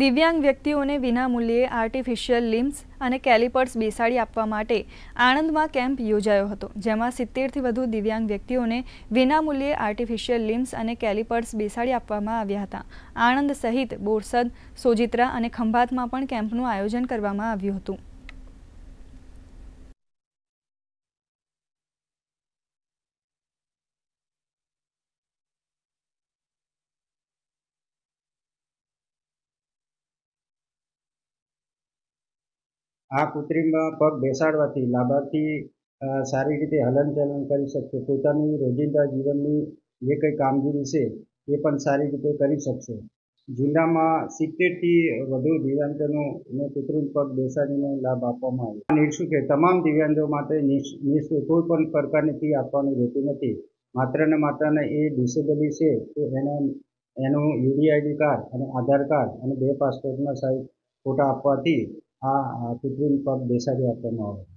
દિવ્યાંગ વ્યક્તિઓને વિનામૂલ્યે આર્ટિફિશિયલ લિમ્સ અને કેલિપર્સ બેસાડી આપવા માટે આણંદમાં કેમ્પ યોજાયો હતો જેમાં સિત્તેરથી વધુ દિવ્યાંગ વ્યક્તિઓને વિનામૂલ્યે આર્ટિફિશિયલ લિમ્સ અને કેલિપર્સ બેસાડી આપવામાં આવ્યા હતા આણંદ સહિત બોરસદ સોજિત્રા અને ખંભાતમાં પણ કેમ્પનું આયોજન કરવામાં આવ્યું હતું આ કૃત્રિમ પગ બેસાડવાથી લાભાર્થી સારી રીતે હલનચલન કરી શકશે પોતાની રોજિંદા જીવનની જે કંઈ કામગીરી છે એ પણ સારી રીતે કરી શકશે જિલ્લામાં સિત્તેરથી વધુ દિવ્યાંગોને કૃત્રિમ પગ બેસાડીને લાભ આપવામાં આવ્યો નિઃશુલ્કે તમામ દિવ્યાંગો માટે નિઃશુલ્ક કોઈ પણ પ્રકારની ફી આપવાની રહેતી નથી માત્રને માત્રને એ ડિસેબલી છે તો એને એનું યુડીઆઈડી કાર્ડ અને આધાર કાર્ડ અને બે પાસપોર્ટના સાઈઝ ફોટા આપવાથી ah a, a, a, a, a, a, a,